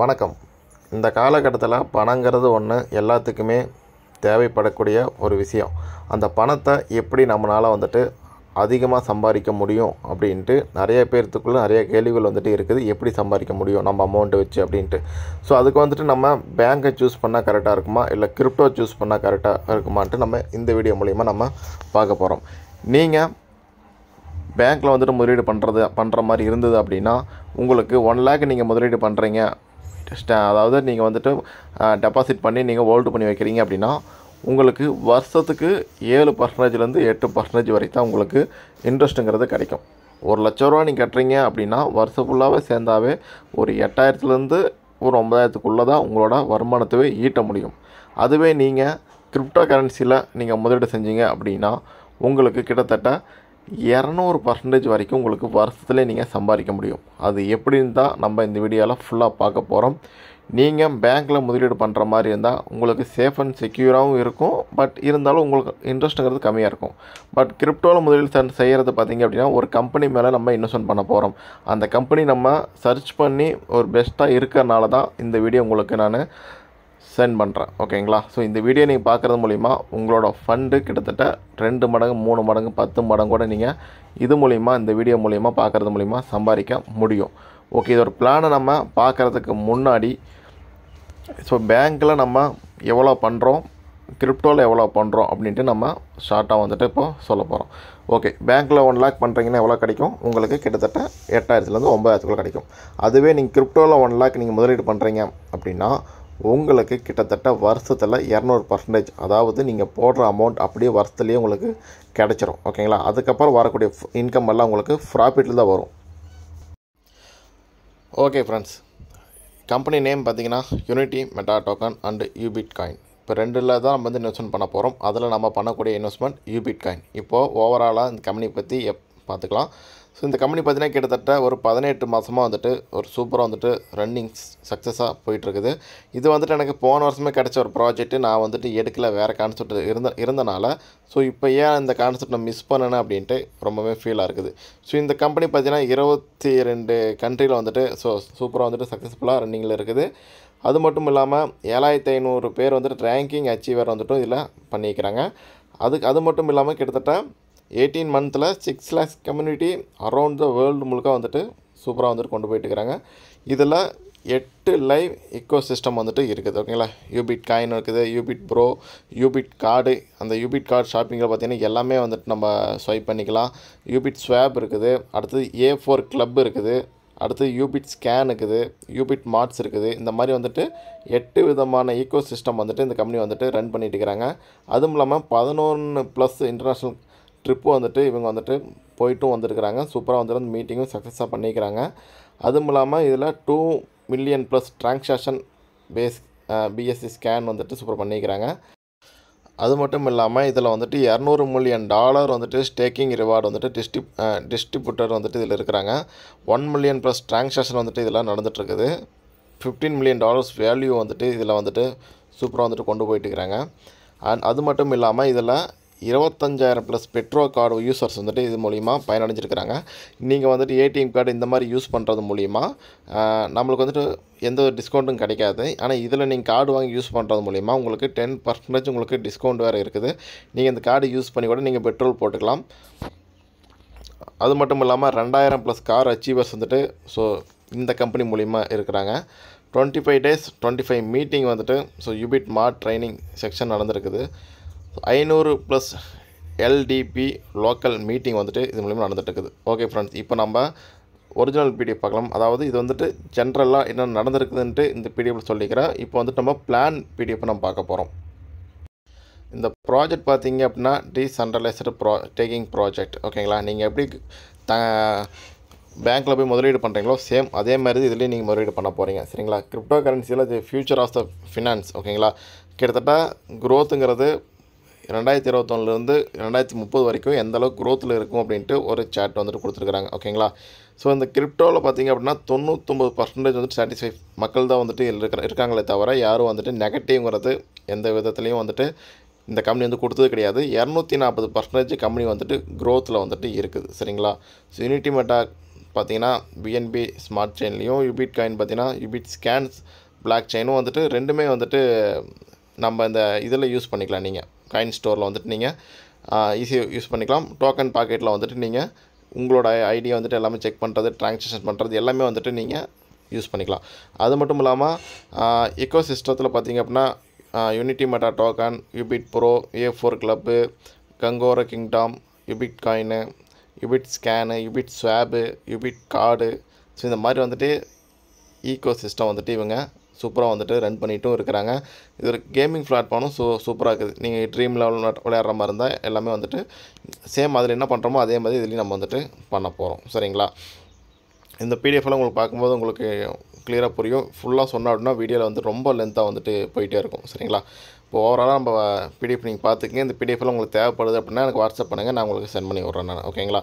வணக்கம் இந்த காலகட்டத்தில் பணங்கிறது ஒன்று எல்லாத்துக்குமே தேவைப்படக்கூடிய ஒரு விஷயம் அந்த பணத்தை எப்படி நம்மளால் வந்துட்டு அதிகமாக சம்பாதிக்க முடியும் அப்படின்ட்டு நிறைய பேர்த்துக்குள்ளே நிறைய கேள்விகள் வந்துட்டு இருக்குது எப்படி சம்பாதிக்க முடியும் நம்ம அமௌண்ட்டு வச்சு அப்படின்ட்டு ஸோ அதுக்கு வந்துட்டு நம்ம பேங்க்கை சூஸ் பண்ணால் கரெக்டாக இருக்குமா இல்லை கிரிப்டோ சூஸ் பண்ணால் கரெக்டாக இருக்குமான்ட்டு நம்ம இந்த வீடியோ மூலிமா நம்ம பார்க்க போகிறோம் நீங்கள் பேங்க்கில் வந்துட்டு முதலீடு பண்ணுறது பண்ணுற மாதிரி இருந்தது அப்படின்னா உங்களுக்கு ஒன் லேக் நீங்கள் முதலீடு பண்ணுறீங்க அதாவது நீங்கள் வந்துட்டு டெபாசிட் பண்ணி நீங்கள் ஹோல்டு பண்ணி வைக்கிறீங்க அப்படின்னா உங்களுக்கு வருஷத்துக்கு ஏழு பர்சன்டேஜ்லேருந்து எட்டு பர்சன்டேஜ் வரை தான் உங்களுக்கு இன்ட்ரெஸ்ட்டுங்கிறது கிடைக்கும் ஒரு லட்ச ரூபா நீங்கள் கட்டுறீங்க அப்படின்னா வருஷம் ஃபுல்லாகவே சேர்ந்தாவே ஒரு எட்டாயிரத்துலேருந்து ஒரு ஒம்பதாயிரத்துக்குள்ளே தான் உங்களோட வருமானத்தை ஈட்ட முடியும் அதுவே நீங்கள் கிரிப்டோ கரன்சியில் நீங்கள் முதலீடு செஞ்சீங்க அப்படின்னா உங்களுக்கு கிட்டத்தட்ட இரநூறு பர்சன்டேஜ் வரைக்கும் உங்களுக்கு வருஷத்துல நீங்கள் சம்பாதிக்க முடியும் அது எப்படின்னு தான் நம்ம இந்த வீடியோவில் ஃபுல்லாக பார்க்க போகிறோம் நீங்கள் பேங்க்கில் முதலீடு பண்ணுற மாதிரி இருந்தால் உங்களுக்கு சேஃப் அண்ட் செக்யூராகவும் இருக்கும் பட் இருந்தாலும் உங்களுக்கு இன்ட்ரெஸ்ட்டுங்கிறது கம்மியாக இருக்கும் பட் கிரிப்டோவில் முதலீடு செய்கிறது பார்த்திங்க அப்படின்னா ஒரு கம்பெனி மேலே நம்ம இன்வெஸ்ட்மெண்ட் பண்ண போகிறோம் அந்த கம்பெனி நம்ம சர்ச் பண்ணி ஒரு பெஸ்ட்டாக இருக்கிறனால தான் இந்த வீடியோ உங்களுக்கு நான் சென்ட் பண்ணுறேன் ஓகேங்களா ஸோ இந்த வீடியோ நீங்கள் பார்க்குறது மூலிமா உங்களோட ஃபண்டு கிட்டத்தட்ட ரெண்டு மடங்கு மூணு மடங்கு பத்து மடங்கு கூட நீங்கள் இது மூலிமா இந்த வீடியோ மூலிமா பார்க்குறது மூலிமா சம்பாதிக்க முடியும் ஓகே இதோட பிளானை நம்ம பார்க்குறதுக்கு முன்னாடி ஸோ பேங்க்கில் நம்ம எவ்வளோ பண்ணுறோம் கிரிப்டோவில் எவ்வளோ பண்ணுறோம் அப்படின்ட்டு நம்ம ஷார்ட்டாக வந்துட்டு இப்போது சொல்ல போகிறோம் ஓகே பேங்க்கில் ஒன் லேக் பண்ணுறீங்கன்னா எவ்வளோ கிடைக்கும் உங்களுக்கு கிட்டத்தட்ட எட்டாயிரத்துலேருந்து ஒம்பதாயிரத்துக்குள்ளே கிடைக்கும் அதுவே நீங்கள் கிரிப்டோவில் ஒன் லேக் நீங்கள் முதலீடு பண்ணுறீங்க அப்படின்னா உங்களுக்கு கிட்டத்தட்ட வருஷத்தில் இரநூறு பர்சன்டேஜ் அதாவது நீங்கள் போடுற அமௌண்ட் அப்படியே வருஷத்துலேயே உங்களுக்கு கிடச்சிரும் ஓகேங்களா அதுக்கப்புறம் வரக்கூடிய இன்கம் எல்லாம் உங்களுக்கு ப்ராஃபிட்டில் தான் வரும் ஓகே ஃப்ரெண்ட்ஸ் கம்பெனி நேம் பார்த்தீங்கன்னா Unity Meta token and Ubit coin இப்போ ரெண்டில் தான் நம்ம வந்து இன்வெஸ்ட்மெண்ட் பண்ண போகிறோம் அதில் நம்ம பண்ணக்கூடிய இன்வெஸ்ட்மெண்ட் யூபிட் காயின் இப்போது ஓவராலாக இந்த கம்பெனி பற்றி எப் பார்த்துக்கலாம் ஸோ இந்த கம்பெனி பார்த்திங்கன்னா கிட்டத்தட்ட ஒரு பதினெட்டு மாதமாக வந்துட்டு ஒரு சூப்பராக வந்துட்டு ரன்னிங் சக்ஸஸாக போயிட்டுருக்குது இது வந்துட்டு எனக்கு போன வருஷமே கிடச்ச ஒரு ப்ராஜெக்ட்டு நான் வந்துட்டு எடுக்கல வேறு கான்செப்ட் இருந்த இருந்தனால ஸோ இப்போ ஏன் இந்த கான்செப்ட் நான் மிஸ் பண்ணேன் அப்படின்ட்டு ரொம்பவே ஃபீலாக இருக்குது ஸோ இந்த கம்பெனி பார்த்திங்கன்னா இருபத்தி ரெண்டு கண்ட்ரியில் வந்துட்டு ஸோ சூப்பராக வந்துட்டு சக்ஸஸ்ஃபுல்லாக ரன்னிங்கில் இருக்குது அது மட்டும் இல்லாமல் ஏழாயிரத்தி ஐநூறு பேர் வந்துட்டு ரேங்கிங் அச்சீவர் வந்துட்டும் இதில் பண்ணிக்கிறாங்க அதுக்கு அது மட்டும் இல்லாமல் கிட்டத்தட்ட எயிட்டீன் மந்த்தில் six lakhs community around the world முழுக்க வந்துட்டு சூப்பராக வந்துட்டு கொண்டு போயிட்டுருக்கிறாங்க இதில் எட்டு லைவ் இக்கோ சிஸ்டம் வந்துட்டு இருக்குது ஓகேங்களா யூபிட் காயின் இருக்குது யூபிட் ப்ரோ யூபிட் கார்டு அந்த யூபிட் கார்டு ஷாப்பிங்கில் பார்த்தீங்கன்னா எல்லாமே வந்துட்டு நம்ம ஸ்வைப் பண்ணிக்கலாம் யூபிட் ஸ்வாப் இருக்குது அடுத்தது ஏ ஃபோர் கிளப் இருக்குது அடுத்து யூபிட் ஸ்கேன் இருக்குது யூபிட் மார்ட்ஸ் இருக்குது இந்த மாதிரி வந்துட்டு எட்டு விதமான ஈக்கோ சிஸ்டம் வந்துட்டு இந்த கம்பெனி வந்துட்டு ரன் பண்ணிட்டு இருக்கிறாங்க அதுவும் இல்லாமல் பதினொன்று ப்ளஸ் இன்டர்நேஷ்னல் ட்ரிப்பு வந்துட்டு இவங்க வந்துட்டு போயிட்டும் வந்திருக்கிறாங்க சூப்பராக வந்துட்டு அந்த மீட்டிங்கும் சக்ஸஸாக பண்ணிக்கிறாங்க அதுவும் இல்லாமல் இதில் two million plus transaction base BSC scan வந்துட்டு சூப்பர் பண்ணிக்கிறாங்க அது மட்டும் இல்லாமல் இதில் வந்துட்டு இரநூறு மில்லியன் டாலர் வந்துட்டு ஸ்டேக்கிங் ரிவார்டு வந்துட்டு டிஸ்ட்ரிப் டிஸ்ட்ரிபியூட்டர் வந்துட்டு இதில் இருக்கிறாங்க ஒன் மில்லியன் ப்ளஸ் ட்ரான்சாக்ஷன் வந்துட்டு இதெல்லாம் நடந்துகிட்ருக்குது ஃபிஃப்டீன் மில்லியன் டாலர்ஸ் வேல்யூ வந்துட்டு இதில் வந்துட்டு சூப்பராக வந்துட்டு கொண்டு போயிட்டுருக்கிறாங்க அண்ட் அது மட்டும் இல்லாமல் இதில் இருபத்தஞ்சாயிரம் ப்ளஸ் பெட்ரோ கார்டு யூசர்ஸ் வந்துட்டு இது மூலிமா பயனடைஞ்சிருக்கிறாங்க நீங்கள் வந்துட்டு ஏடிஎம் கார்டு இந்த மாதிரி யூஸ் பண்ணுறது மூலிமா நம்மளுக்கு வந்துட்டு எந்த ஒரு டிஸ்கவுண்ட்டும் கிடைக்காது ஆனால் இதில் நீங்கள் கார்டு வாங்கி யூஸ் பண்ணுறது மூலிமா உங்களுக்கு டென் பர்சன்டேஜ் உங்களுக்கு டிஸ்கவுண்ட் வேறு இருக்குது நீங்கள் இந்த கார்டு யூஸ் பண்ணி கூட நீங்கள் பெட்ரோல் போட்டுக்கலாம் அது மட்டும் இல்லாமல் ரெண்டாயிரம் ப்ளஸ் கார் அச்சீவர்ஸ் வந்துட்டு ஸோ இந்த கம்பெனி மூலிமா இருக்கிறாங்க twenty five days twenty five meeting வந்துட்டு so Ubit mart training section நடந்திருக்குது ஐநூறு ப்ளஸ் எல்டிபி லோக்கல் மீட்டிங் வந்துட்டு இது மூலிமா இருக்குது ஓகே ஃப்ரெண்ட்ஸ் இப்போ நம்ம ஒரிஜினல் பிடிஎஃப் பார்க்கலாம் அதாவது இது வந்துட்டு ஜென்ரலாக என்ன நடந்திருக்குதுன்ட்டு இந்த பிடிஎஃப் சொல்லிக்கிறேன் இப்போ வந்துட்டு நம்ம பிளான் பிடிஎஃப் நம்ம பார்க்க போகிறோம் இந்த ப்ராஜெக்ட் பார்த்தீங்க அப்படின்னா டீசென்ட்ரலைஸ்டு ப்ரா டேக்கிங் ப்ராஜெக்ட் ஓகேங்களா நீங்கள் எப்படி த பேங்க்கில் போய் முதலீடு பண்ணுறீங்களோ சேம் அதே மாதிரி இதுலேயும் நீங்கள் முதலீடு பண்ண போகிறீங்க சரிங்களா கிரிப்டோ கரன்சியில் இது ஃபியூச்சர் ஆஃப் த ஃபினான்ஸ் ஓகேங்களா கிட்டத்தட்ட க்ரோத்துங்கிறது ரெண்டாயிரத்தி இருபத்தொன்னுலேருந்து ரெண்டாயிரத்தி முப்பது வரைக்கும் எந்த அளவுக்கு குரோத்தில் இருக்கும் அப்படின்ட்டு ஒரு சாட் வந்துட்டு கொடுத்துருக்குறாங்க ஓகேங்களா ஸோ இந்த கிரிப்டோவில் பார்த்திங்க அப்படின்னா தொண்ணூத்தொம்பது பர்சன்டேஜ் வந்துட்டு சாட்டிஸ்ஃபை மக்கள் தான் வந்துட்டு இருக்கிற இருக்காங்களே தவிர யாரும் வந்துட்டு நெகட்டிவ்ங்கிறது எந்த விதத்துலேயும் வந்துட்டு இந்த கம்பெனி வந்து கொடுத்தது கிடையாது இரநூத்தி நாற்பது பர்சன்டேஜ் கம்பெனி வந்துட்டு க்ரோத்தில் வந்துட்டு இருக்குது சரிங்களா ஸோ யூனிட்டி மெட்டா பார்த்தீங்கன்னா பிஎன்பி ஸ்மார்ட் செயின்லேயும் யூபிட் காயின் பார்த்தீங்கன்னா யூபிட் ஸ்கேன்ஸ் பிளாக் செயினும் வந்துட்டு ரெண்டுமே வந்துட்டு நம்ம இந்த இதில் யூஸ் பண்ணிக்கலாம் நீங்கள் காயின் ஸ்டோரில் வந்துட்டு நீங்கள் ஈஸியாக யூஸ் பண்ணிக்கலாம் டோக்கன் பாக்கெட்டில் வந்துட்டு நீங்கள் உங்களோட ஐடியா வந்துட்டு எல்லாமே செக் பண்ணுறது ட்ரான்சாக்ஷன் பண்ணுறது எல்லாமே வந்துட்டு நீங்கள் யூஸ் பண்ணிக்கலாம் அது மட்டும் இல்லாமல் எக்கோ சிஸ்டத்தில் பார்த்திங்க அப்படின்னா Unity Meta token Ubit pro A four club கங்கோர kingdom Ubit coin Ubit scan Ubit swap Ubit card so இந்த மாதிரி வந்துட்டு ஈகோ சிஸ்டம் வந்துட்டு இவங்க சூப்பராக வந்துட்டு ரன் பண்ணிட்டும் இருக்கிறாங்க இது ஒரு கேமிங் பிளாட்ஃபார்மும் சூ சூப்பராக இருக்குது நீங்கள் ட்ரீம் லெவல் விளையாடுற மாதிரி இருந்தால் எல்லாமே வந்துட்டு சேம் அதில் என்ன பண்ணுறோமோ அதே மாதிரி இதுலேயும் நம்ம வந்துட்டு பண்ண போகிறோம் சரிங்களா இந்த பிடிஎஃப்லாம் உங்களுக்கு பார்க்கும்போது உங்களுக்கு கிளியராக புரியும் ஃபுல்லாக சொன்ன அப்படின்னா வீடியோவில் வந்து ரொம்ப லென்த்தாக வந்துட்டு போயிட்டே இருக்கும் சரிங்களா இப்போ ஓவராலாக நம்ம பிடிஎஃப் நீங்கள் பார்த்துக்கங்க இந்த பிடிஎஃப்ல உங்களுக்கு தேவைப்படுது அப்படின்னா எனக்கு வாட்ஸ்அப் பண்ணுங்கள் நான் உங்களுக்கு சென்ட் பண்ணி விட்றேன் நான் ஓகேங்களா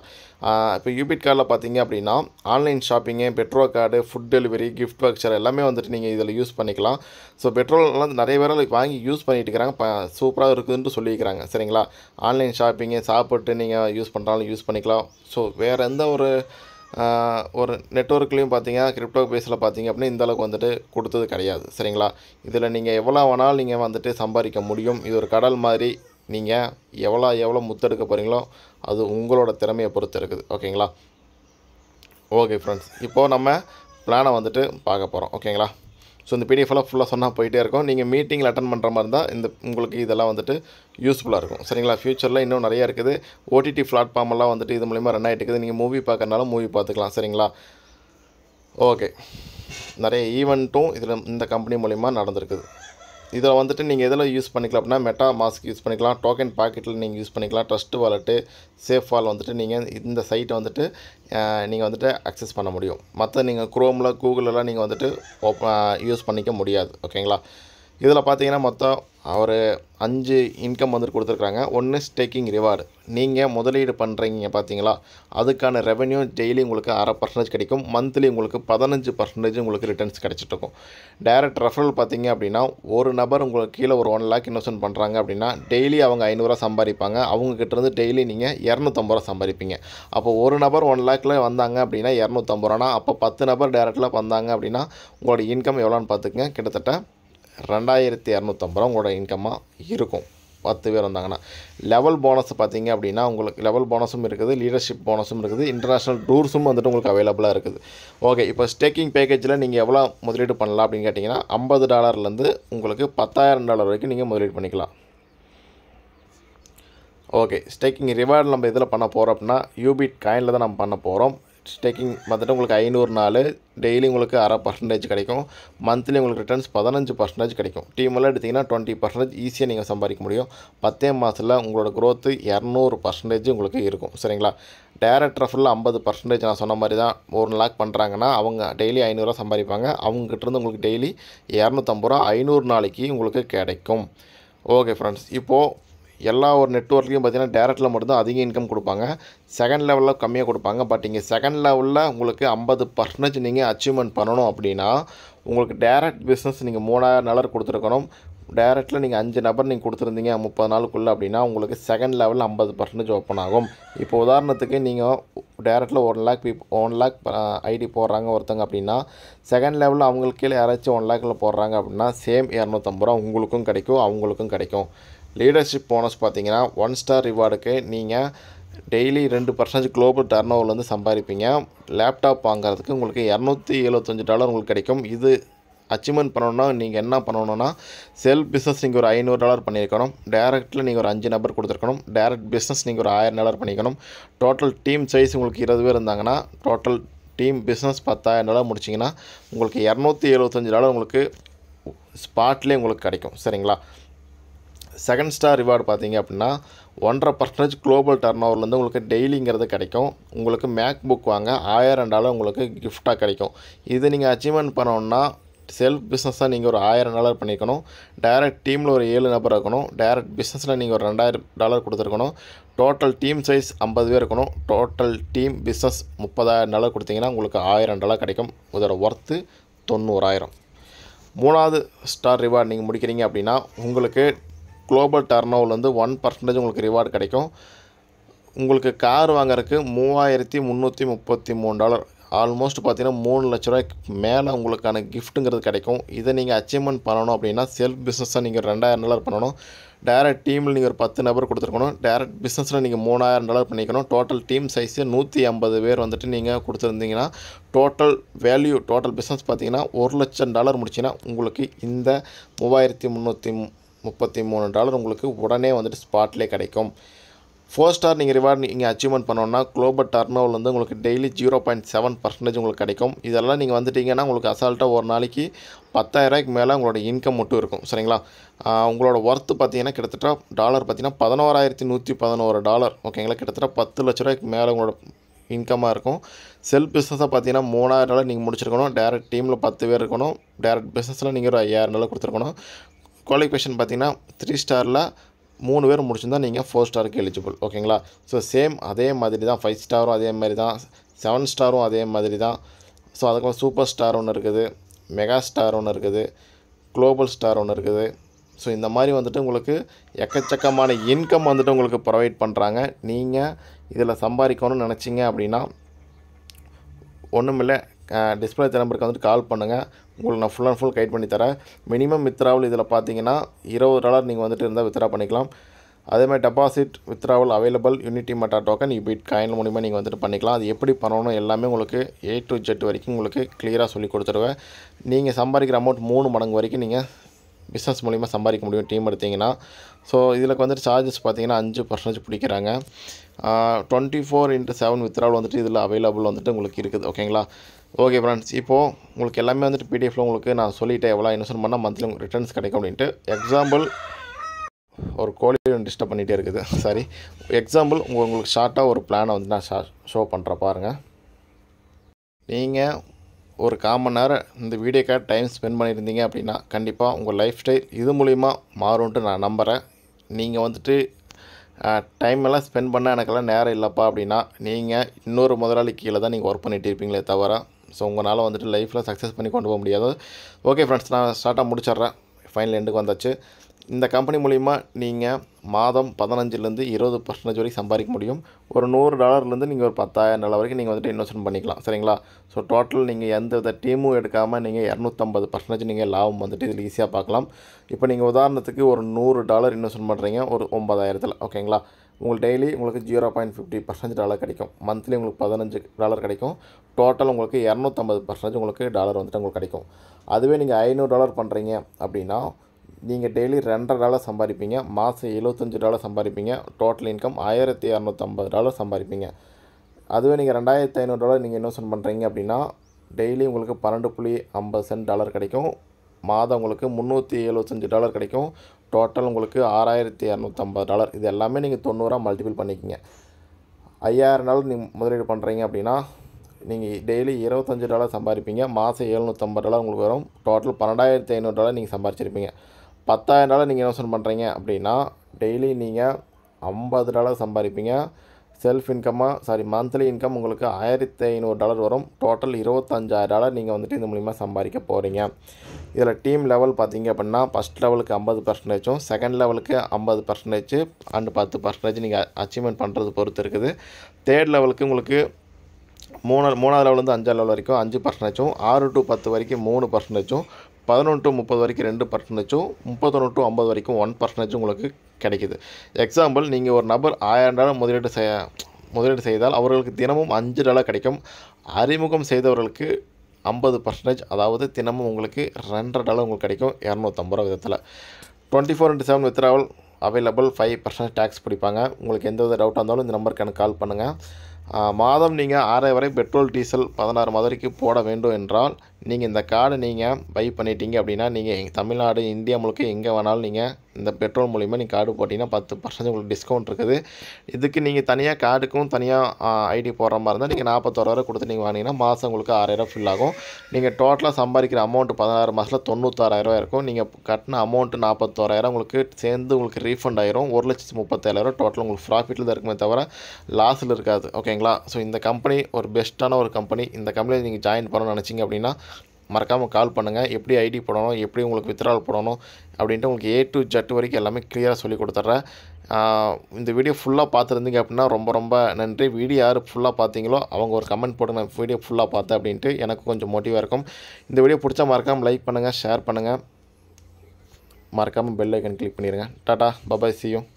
இப்போ யூபிட் கார்டில் பார்த்தீங்க அப்படின்னா online shopping petrol card food delivery gift voucher எல்லாமே வந்துட்டு நீங்கள் இதில் யூஸ் பண்ணிக்கலாம் ஸோ பெட்ரோல்லாம் நிறைய பேரால் வாங்கி யூஸ் பண்ணிட்டு இருக்கிறாங்க சூப்பராக இருக்குதுன்ட்டு சொல்லியிருக்கிறாங்க சரிங்களா ஆன்லைன் ஷாப்பிங்கு சாப்பிட்டு நீங்கள் யூஸ் பண்ணுறாலும் யூஸ் பண்ணிக்கலாம் ஸோ வேறு எந்த ஒரு ஒரு நெட்ஒர்க்லேயும் பார்த்தீங்கன்னா கிரிப்டோ பேஸில் பார்த்தீங்க அப்படின்னா இந்தளவுக்கு வந்துட்டு கொடுத்தது கிடையாது சரிங்களா இதில் நீங்கள் எவ்வளோ வேணாலும் நீங்கள் வந்துட்டு சம்பாதிக்க முடியும் இது ஒரு கடல் மாதிரி நீங்கள் எவ்வளோ எவ்வளோ முத்தெடுக்க போகிறீங்களோ அது உங்களோட திறமையை பொறுத்து இருக்குது ஓகேங்களா ஓகே ஃப்ரெண்ட்ஸ் இப்போது நம்ம பிளானை வந்துட்டு பார்க்க போகிறோம் ஓகேங்களா ஸோ இந்த பிடிஎஃப்லாம் ஃபுல்லாக சொன்னால் போயிட்டே இருக்கும் நீங்கள் மீட்டிங்கில் அட்டன் பண்ணுற மாதிரி இருந்தால் இந்த உங்களுக்கு இதெல்லாம் வந்துட்டு யூஸ்ஃபுல்லாக இருக்கும் சரிங்களா ஃப்யூச்சரில் இன்னும் நிறையா இருக்குது ஓடிடி பிளாட்ஃபார்மெல்லாம் வந்துட்டு இது மூலிமா ரன் ஆகிட்டு இருக்குது நீங்கள் மூவி பார்க்கறனாலும் மூவி பார்த்துக்கலாம் சரிங்களா ஓகே நிறைய ஈவெண்ட்டும் இதில் இந்த கம்பெனி மூலிமா நடந்திருக்குது இதில் வந்துட்டு நீங்கள் எதில் யூஸ் பண்ணிக்கலாம் அப்படின்னா மெட்டா மாஸ்க் யூஸ் பண்ணிக்கலாம் டோக்கன் பாக்கெட்டில் நீங்கள் யூஸ் பண்ணிக்கலாம் ட்ரஸ்ட் வாலெட்டு சேஃப் வால் வந்துட்டு நீங்கள் இந்த சைட்டை வந்துட்டு நீங்கள் வந்துட்டு அக்சஸ் பண்ண முடியும் மற்ற நீங்கள் குரோமில் கூகுளெலாம் நீங்கள் வந்துட்டு யூஸ் பண்ணிக்க முடியாது ஓகேங்களா இதில் பார்த்தீங்கன்னா மொத்தம் அவர் அஞ்சு இன்கம் வந்துட்டு கொடுத்துருக்குறாங்க ஒன்று ஸ்டேக்கிங் ரிவார்டு நீங்கள் முதலீடு பண்ணுறீங்க பார்த்தீங்களா அதுக்கான ரெவன்யூ டெய்லி உங்களுக்கு அரை பர்சன்டேஜ் கிடைக்கும் மந்த்லி உங்களுக்கு பதினஞ்சு பர்சன்டேஜ் உங்களுக்கு ரிட்டர்ன்ஸ் கிடச்சிட்டு இருக்கும் டேரக்ட் ரெஃபரல் பார்த்தீங்க அப்படின்னா ஒரு நபர் உங்களுக்கு கீழே ஒரு ஒன் லேக் இன்வெஸ்ட்மெண்ட் பண்ணுறாங்க அப்படின்னா டெய்லி அவங்க ஐநூறுரூவா சம்பாதிப்பாங்க அவங்கக்கிட்டேருந்து டெய்லி நீங்கள் இரநூத்தம்பது ரூபா சம்பாதிப்பீங்க அப்போ ஒரு நபர் ஒன் லேக்கில் வந்தாங்க அப்படின்னா இரநூத்தம்பது ரூபானா அப்போ பத்து நபர் டேரக்டில் வந்தாங்க அப்படின்னா உங்களோட இன்கம் எவ்வளோன்னு பார்த்துக்குங்க கிட்டத்தட்ட ரெண்டாயிரத்தி இரநூத்தம்பது ரூபா உங்களோட இன்கம்மாக இருக்கும் பத்து பேர் வந்தாங்கன்னா லெவல் போனஸ் பார்த்தீங்க அப்படின்னா உங்களுக்கு லெவல் போனஸும் இருக்குது லீடர்ஷிப் போனஸும் இருக்குது இன்டர்நேஷ்னல் டூர்ஸும் வந்துட்டு உங்களுக்கு அவைலபிளாக இருக்குது ஓகே இப்போ ஸ்டேக்கிங் பேக்கேஜில் நீங்கள் எவ்வளோ முதலீடு பண்ணலாம் அப்படின்னு கேட்டிங்கன்னா ஐம்பது டாலர்லேருந்து உங்களுக்கு பத்தாயிரம் டாலர் வரைக்கும் நீங்கள் முதலீடு பண்ணிக்கலாம் ஓகே ஸ்டேக்கிங் ரிவார்டு நம்ம இதில் பண்ண போகிறோம் அப்படின்னா யூபிட் காயினில் தான் நம்ம பண்ண போகிறோம் ஸ்டேக்கிங் வந்துட்டு உங்களுக்கு ஐநூறு நாள் டெய்லி உங்களுக்கு அரை பர்சன்டேஜ் கிடைக்கும் மந்த்லி உங்களுக்கு ரிட்டர்ன்ஸ் பதினஞ்சு பர்சன்டேஜ் கிடைக்கும் டீமெல்லாம் எடுத்திங்கன்னா டுவெண்ட்டி பர்சன்டேஜ் ஈஸியாக நீங்கள் சம்பாதிக்க முடியும் பத்தே மாதத்தில் உங்களோட க்ரோத்து இரநூறு பர்சன்டேஜ் உங்களுக்கு இருக்கும் சரிங்களா டேரக்டர் ஃபுல்லாக ஐம்பது பர்சன்டேஜ் நான் சொன்ன மாதிரி தான் ஒரு லேக் பண்ணுறாங்கன்னா அவங்க டெய்லி ஐநூறுரூவா சம்பாதிப்பாங்க அவங்ககிட்டருந்து உங்களுக்கு டெய்லி இரநூத்தம்பது ரூபா ஐநூறு நாளைக்கு உங்களுக்கு கிடைக்கும் ஓகே ஃப்ரெண்ட்ஸ் இப்போது எல்லா ஒரு நெட்ஒர்க்லேயும் பார்த்திங்கன்னா டேரக்டில் மட்டும்தான் அதிக இன்கம் கொடுப்பாங்க செகண்ட் லெவலில் கம்மியாக கொடுப்பாங்க பட் இங்கே செகண்ட் லெவலில் உங்களுக்கு ஐம்பது பர்சன்டேஜ் நீங்கள் அச்சீவ்மெண்ட் பண்ணணும் அப்படின்னா உங்களுக்கு டேரக்ட் பிஸ்னஸ் நீங்கள் மூணாயிரம் டாலர் கொடுத்துருக்கணும் டேரக்டில் நீங்கள் அஞ்சு நபர் நீங்கள் கொடுத்துருந்தீங்க முப்பது நாளுக்குள்ளே அப்படின்னா உங்களுக்கு செகண்ட் லெவலில் ஐம்பது பர்சன்டேஜ் ஓப்பன் ஆகும் இப்போ உதாரணத்துக்கு நீங்கள் டேரக்டில் ஒன் லேக் பீப் ஒன் லேக் ஐடி போடுறாங்க ஒருத்தங்க அப்படின்னா செகண்ட் லெவலில் அவங்களுக்கு கீழே யாராச்சும் ஒன் லேக்கில் போடுறாங்க அப்படின்னா சேம் இரநூத்தம்பது ரூபா உங்களுக்கும் கிடைக்கும் அவங்களுக்கும் கிடைக்கும் லீடர்ஷிப் போனஸ் பார்த்தீங்கன்னா ஒன் ஸ்டார் ரிவார்டுக்கு நீங்கள் டெய்லி ரெண்டு பர்சன்டேஜ் குளோபல் டர்ன் வந்து சம்பாதிப்பீங்க லேப்டாப் வாங்குறதுக்கு உங்களுக்கு இரநூத்தி எழுவத்தஞ்சு டாலர் உங்களுக்கு கிடைக்கும் இது அச்சீவ்மெண்ட் பண்ணணுன்னா நீங்கள் என்ன பண்ணணுன்னா செல்ஃப் பிஸ்னஸ் நீங்கள் ஒரு ஐநூறு டாலர் பண்ணியிருக்கணும் டேரெக்டில் நீங்கள் ஒரு அஞ்சு நபர் கொடுத்துருக்கணும் டேரக்ட் பிஸ்னஸ் நீங்கள் ஒரு ஆயிரம் டாலர் பண்ணிக்கணும் டோட்டல் டீம் சைஸ் உங்களுக்கு இருபது பேர் இருந்தாங்கன்னா டோட்டல் டீம் பிஸ்னஸ் பத்தாயிரம் டாலர் முடிச்சிங்கன்னா உங்களுக்கு இரநூத்தி எழுபத்தஞ்சி டாலர் உங்களுக்கு ஸ்பாட்லேயே உங்களுக்கு கிடைக்கும் சரிங்களா செகண்ட் ஸ்டார் ரிவார்டு பார்த்தீங்க அப்படின்னா ஒன்றரை பர்சன்டேஜ் குளோபல் டர்ன் ஓவர்லேருந்து உங்களுக்கு டெய்லிங்கிறது கிடைக்கும் உங்களுக்கு மேக் புக் வாங்க ஆயிரம் டாலர் உங்களுக்கு கிஃப்டாக கிடைக்கும் இது நீங்கள் அச்சீவ்மெண்ட் பண்ணணும்னா செல்ஃப் பிஸ்னஸாக நீங்கள் ஒரு ஆயிரம் டாலர் பண்ணியிருக்கணும் டைரக்ட் டீமில் ஒரு ஏழு நபர் இருக்கணும் டைரக்ட் பிஸ்னஸில் நீங்கள் ஒரு ரெண்டாயிரம் டாலர் கொடுத்துருக்கணும் டோட்டல் டீம் சைஸ் ஐம்பது பேர் இருக்கணும் டோட்டல் டீம் பிஸ்னஸ் முப்பதாயிரம் டாலர் கொடுத்தீங்கன்னா உங்களுக்கு ஆயிரம் டாலர் கிடைக்கும் இதோட ஒர்த்து தொண்ணூறாயிரம் மூணாவது ஸ்டார் ரிவார்ட் நீங்கள் முடிக்கிறீங்க அப்படின்னா உங்களுக்கு குளோபல் வந்து ஒன் பர்சன்டேஜ் உங்களுக்கு ரிவார்டு கிடைக்கும் உங்களுக்கு கார் வாங்குறதுக்கு மூவாயிரத்தி முந்நூற்றி முப்பத்தி மூணு டாலர் ஆல்மோஸ்ட் பார்த்தீங்கன்னா மூணு லட்ச ரூபாய்க்கு மேலே உங்களுக்கான கிஃப்ட்டுங்கிறது கிடைக்கும் இதை நீங்கள் அச்சீவ்மெண்ட் பண்ணணும் அப்படின்னா செல்ஃப் பிஸ்னஸை நீங்கள் ரெண்டாயிரம் டாலர் பண்ணணும் டேரக்ட் டீமில் நீங்கள் ஒரு பத்து நபர் கொடுத்துருக்கணும் டேரக்ட் பிஸ்னஸில் நீங்கள் மூணாயிரம் டாலர் பண்ணிக்கணும் டோட்டல் டீம் சைஸு நூற்றி ஐம்பது பேர் வந்துட்டு நீங்கள் கொடுத்துருந்தீங்கன்னா டோட்டல் வேல்யூ டோட்டல் பிஸ்னஸ் பார்த்தீங்கன்னா ஒரு லட்சம் டாலர் முடிச்சுன்னா உங்களுக்கு இந்த மூவாயிரத்தி முந்நூற்றி முப்பத்தி மூணு டாலர் உங்களுக்கு உடனே வந்துட்டு ஸ்பாட்லேயே கிடைக்கும் ஃபோர் ஸ்டார் நீங்கள் ரிவார்ட் நீங்கள் அச்சீவ்மெண்ட் பண்ணோன்னா குளோபல் டர்ன் வந்து உங்களுக்கு daily zero point seven percentage உங்களுக்கு கிடைக்கும் இதெல்லாம் நீங்கள் வந்துட்டிங்கன்னா உங்களுக்கு அசால்ட்டாக ஒரு நாளைக்கு பத்தாயிரரூபாய்க்கு மேலே உங்களோட இன்கம் மட்டும் இருக்கும் சரிங்களா உங்களோட ஒர்த்து பார்த்தீங்கன்னா கிட்டத்தட்ட டாலர் பார்த்தீங்கன்னா பதினோராயிரத்தி நூற்றி பதினோரு டாலர் ஓகேங்களா கிட்டத்தட்ட பத்து லட்ச ரூபாய்க்கு மேலே உங்களோட இன்கமாக இருக்கும் செல் பிஸ்னஸை பார்த்தீங்கன்னா மூணாயிரம் டாலர் நீங்கள் முடிச்சிருக்கணும் டேரக்ட் டீமில் பத்து பேர் இருக்கணும் டேரக்ட் பிஸ்னஸில் நீங்கள் ஒரு ஐயாயிரம் டாலர் கொடுத்துருக்கணும் குவாலிஃபிகேஷன் பார்த்திங்கன்னா த்ரீ ஸ்டாரில் மூணு பேர் முடிச்சிருந்தால் நீங்கள் ஃபோர் ஸ்டாருக்கு எலிஜிபிள் ஓகேங்களா ஸோ சேம் அதே மாதிரி தான் ஃபைவ் ஸ்டாரும் அதே மாதிரி தான் செவன் ஸ்டாரும் அதே மாதிரி தான் ஸோ அதுக்கப்புறம் சூப்பர் ஸ்டார் ஒன்று இருக்குது மெகா ஸ்டார் ஒன்று இருக்குது குளோபல் ஸ்டார் ஒன்று இருக்குது ஸோ இந்த மாதிரி வந்துட்டு உங்களுக்கு எக்கச்சக்கமான இன்கம் வந்துட்டு உங்களுக்கு ப்ரொவைட் பண்ணுறாங்க நீங்கள் இதில் சம்பாதிக்கணும்னு நினச்சிங்க அப்படின்னா ஒன்றுமில்லை டிஸ்பிளே நம்பருக்கு வந்துட்டு கால் பண்ணுங்கள் உங்களுக்கு நான் ஃபுல் அண்ட் ஃபுல் கைட் பண்ணி தரேன் மினிமம் வித்ராவல் இதில் பார்த்தீங்கன்னா இருபது டாலர் நீங்கள் வந்துட்டு இருந்தால் வித்ரா பண்ணிக்கலாம் அதேமாதிரி deposit withdrawal available Unity Meta token Ubit coin மூலிமா நீங்கள் வந்துட்டு பண்ணிக்கலாம் அது எப்படி பண்ணணும் எல்லாமே உங்களுக்கு ஏ டு ஜெட் வரைக்கும் உங்களுக்கு கிளியராக சொல்லி கொடுத்துருவேன் நீங்கள் சம்பாதிக்கிற அமௌண்ட் மூணு மடங்கு வரைக்கும் நீங்கள் பிஸ்னஸ் மூலிமா சம்பாதிக்க முடியும் டீம் எடுத்திங்கன்னா ஸோ இதில் வந்துட்டு சார்ஜஸ் பார்த்தீங்கன்னா அஞ்சு பர்சன்டேஜ் பிடிக்கிறாங்க twenty four into seven withdrawal வந்துட்டு இதில் அவைலபிள் வந்துட்டு உங்களுக்கு இருக்குது ஓகேங்களா ஓகே ஃப்ரெண்ட்ஸ் இப்போது உங்களுக்கு எல்லாமே வந்துட்டு பிடிஎஃப்பில் உங்களுக்கு நான் சொல்லிவிட்டேன் எவ்வளோ இன்வெஸ்ட் பண்ணால் மந்த்லி உங்களுக்கு ரிட்டர்ன்ஸ் கிடைக்கும் அப்படின்ட்டு எக்ஸாம்பிள் ஒரு கோழி டிஸ்டர்ப் பண்ணிகிட்டே இருக்குது சாரி எக்ஸாம்பிள் உங்களுக்கு ஷார்ட்டாக ஒரு பிளானை வந்து நான் ஷோ பண்ணுற பாருங்கள் நீங்கள் ஒரு காமன் நேரம் இந்த வீடியோக்காக டைம் ஸ்பெண்ட் பண்ணியிருந்தீங்க அப்படின்னா கண்டிப்பாக உங்கள் லைஃப் ஸ்டைல் இது மூலிமா மாறும்ன்ட்டு நான் நம்புகிறேன் நீங்கள் வந்துட்டு டைம் எல்லாம் ஸ்பெண்ட் பண்ண எனக்கெல்லாம் நேரம் இல்லைப்பா அப்படின்னா நீங்கள் இன்னொரு முதலாளி கீழே தான் நீங்கள் ஒர்க் பண்ணிகிட்டு இருப்பீங்களே தவிர ஸோ உங்களால் வந்துட்டு லைஃப்பில் சக்ஸஸ் பண்ணி கொண்டு போக முடியாது ஓகே ஃப்ரெண்ட்ஸ் நான் ஸ்டார்ட்டாக முடிச்சிட்றேன் ஃபைனல் எண்டுக்கு வந்தாச்சு இந்த கம்பெனி மூலிமா நீங்கள் மாதம் பதினஞ்சுலேருந்து இருபது பர்சன்டேஜ் வரைக்கும் சம்பாதிக்க முடியும் ஒரு நூறு டாலர்லேருந்து நீங்கள் ஒரு பத்தாயிரம் டாலர் வரைக்கும் நீங்கள் வந்துட்டு இன்வெஸ்ட்மெண்ட் பண்ணிக்கலாம் சரிங்களா ஸோ டோட்டல் நீங்கள் எந்த வித டீமும் எடுக்காமல் நீங்கள் இரநூத்தம்பது பர்சன்டேஜ் நீங்கள் லாபம் வந்துட்டு இதில் ஈஸியாக பார்க்கலாம் இப்போ நீங்கள் உதாரணத்துக்கு ஒரு நூறு டாலர் இன்வெஸ்ட்மெண்ட் பண்ணுறீங்க ஒரு ஒம்பதாயிரத்தில் ஓகேங்களா உங்களுக்கு டெய்லி உங்களுக்கு zero point fifty percentage dollar கிடைக்கும் மந்த்லி உங்களுக்கு பதினஞ்சு டாலர் கிடைக்கும் டோட்டல் உங்களுக்கு இரநூத்தம்பது பர்சன்டேஜ் உங்களுக்கு டாலர் வந்துட்டு உங்களுக்கு கிடைக்கும் அதுவே நீங்கள் ஐநூறு டாலர் பண்ணுறீங்க அப்படின்னா நீங்கள் டெய்லி ரெண்டரை டாலர் சம்பாதிப்பீங்க மாதம் எழுபத்தஞ்சு டாலர் சம்பாதிப்பீங்க டோட்டல் இன்கம் ஆயிரத்தி இரநூத்தம்பது டாலர் சம்பாதிப்பீங்க அதுவே நீங்கள் ரெண்டாயிரத்தி ஐநூறு டாலர் நீங்கள் இன்வெஸ்ட்மெண்ட் பண்ணுறீங்க அப்படின்னா டெய்லி உங்களுக்கு பன்னெண்டு புள்ளி ஐம்பது சென்ட் டாலர் கிடைக்கும் மாதம் உங்களுக்கு முந்நூற்றி எழுபத்தஞ்சு டாலர் கிடைக்கும் டோட்டல் உங்களுக்கு ஆறாயிரத்தி இரநூத்தம்பது டாலர் இது எல்லாமே நீங்கள் தொண்ணூறாக மல்டிபிள் பண்ணிக்கிங்க ஐயாயிரம் டாலர் நீங்கள் முதலீடு பண்ணுறீங்க அப்படின்னா நீங்கள் டெய்லி இருபத்தஞ்சு டாலர் சம்பாதிப்பீங்க மாதம் எழுநூற்றம்பது டாலர் உங்களுக்கு வரும் டோட்டல் பன்னெண்டாயிரத்தி ஐநூறு டாலர் நீங்கள் சம்பாரிச்சிருப்பீங்க பத்தாயிரம் டாலர் நீங்கள் இன்வெஸ்ட்மெண்ட் பண்ணுறீங்க அப்படின்னா டெய்லி நீங்கள் ஐம்பது டாலர் சம்பாதிப்பீங்க செல்ஃப் இன்கம்மாக சாரி மந்த்லி இன்கம் உங்களுக்கு ஆயிரத்தி ஐநூறு டாலர் வரும் டோட்டல் இருபத்தஞ்சாயிரம் டாலர் நீங்கள் வந்துட்டு இது மூலிமா சம்பாதிக்க போகிறீங்க இதில் டீம் லெவல் பார்த்தீங்க அப்படின்னா ஃபஸ்ட் லெவலுக்கு ஐம்பது பர்சன்டேஜும் செகண்ட் லெவலுக்கு ஐம்பது பர்சன்டேஜ் அண்டு பத்து பர்சன்டேஜ் நீங்கள் அச்சீவ்மெண்ட் பண்ணுறது பொறுத்து இருக்குது தேர்ட் லெவலுக்கு உங்களுக்கு மூணு மூணாவது லெவலேருந்து அஞ்சாவது லெவல் வரைக்கும் அஞ்சு பர்சன்டேஜும் ஆறு டு பத்து வரைக்கும் மூணு பர்சன்டேஜும் பதினொன்று டு முப்பது வரைக்கும் ரெண்டு பர்சன்டேஜும் முப்பத்தொன்று டு ஐம்பது வரைக்கும் ஒன் பர்சன்டேஜும் உங்களுக்கு கிடைக்கிது எக்ஸாம்பிள் நீங்கள் ஒரு நபர் ஆயிரம் டாலர் முதலீடு செய்ய முதலீடு செய்தால் அவர்களுக்கு தினமும் அஞ்சு டாலர் கிடைக்கும் அறிமுகம் செய்தவர்களுக்கு ஐம்பது பர்சன்டேஜ் அதாவது தினமும் உங்களுக்கு ரெண்டரை டாலர் உங்களுக்கு கிடைக்கும் இரநூத்தம்பது ரூபா விதத்தில் twenty four into seven withdrawal available five percentage tax பிடிப்பாங்க உங்களுக்கு எந்த வித டவுட்டாக இருந்தாலும் இந்த நம்பருக்கு எனக்கு கால் பண்ணுங்கள் மாதம் நீங்கள் ஆறாயிரம் வரை பெட்ரோல் டீசல் பதினாறு மதுரைக்கு போட வேண்டும் என்றால் நீங்கள் இந்த கார்டு நீங்கள் பை பண்ணிட்டீங்க அப்படின்னா நீங்கள் தமிழ்நாடு இந்தியா முழுக்க எங்கே வேணாலும் நீங்கள் இந்த பெட்ரோல் மூலிமா நீங்கள் கார்டு போட்டிங்கன்னா பத்து பர்சன்ட் உங்களுக்கு டிஸ்கவுண்ட் இருக்குது இதுக்கு நீங்கள் தனியாக கார்டுக்கும் தனியாக ஐடி போடுற மாதிரி இருந்தால் நீங்கள் நாற்பத்தோரூவா கொடுத்து நீங்கள் வாங்கினீங்கன்னா மாதம் உங்களுக்கு ஆறாயிரம் ஃபில் ஆகும் நீங்கள் டோட்டலாக சம்பாதிக்கிற அமௌண்ட் பதினாறு மாதத்தில் தொண்ணூத்தாறாயிரரூவா இருக்கும் நீங்கள் கட்டின அமௌண்ட்டு நாற்பத்தோராயிரம் உங்களுக்கு சேர்ந்து உங்களுக்கு ரீஃபண்ட் ஆயிரும் ஒரு லட்சத்து முப்பத்தேழாயிரம் டோட்டல் உங்களுக்கு ப்ராஃபிட்டில் தான் இருக்குமே தவிர லாஸில் இருக்காது ஓகேங்களா ஸோ இந்த கம்பெனி ஒரு பெஸ்ட்டான ஒரு கம்பெனி இந்த கம்பெனியில் நீங்கள் ஜாயின் பண்ணணும்னு நினச்சிங்க அப்படின்னா மறக்காமல் கால் பண்ணுங்கள் எப்படி ஐடி போடணும் எப்படி உங்களுக்கு வித்ரால் போடணும் அப்படின்ட்டு உங்களுக்கு ஏ டு ஜட் வரைக்கும் எல்லாமே கிளியராக சொல்லி கொடுத்துட்றேன் இந்த வீடியோ ஃபுல்லாக பார்த்துருந்தீங்க அப்படின்னா ரொம்ப ரொம்ப நன்றி வீடியோ யார் ஃபுல்லாக பார்த்தீங்களோ அவங்க ஒரு கமெண்ட் போட்டு நான் வீடியோ ஃபுல்லாக பார்த்தேன் அப்படின்ட்டு எனக்கு கொஞ்சம் மோட்டிவாக இருக்கும் இந்த வீடியோ பிடிச்சா மறக்காமல் லைக் பண்ணுங்கள் ஷேர் பண்ணுங்கள் மறக்காமல் பெல் ஐக்கன் கிளிக் பண்ணிடுங்க டாட்டா பபாய் சியும்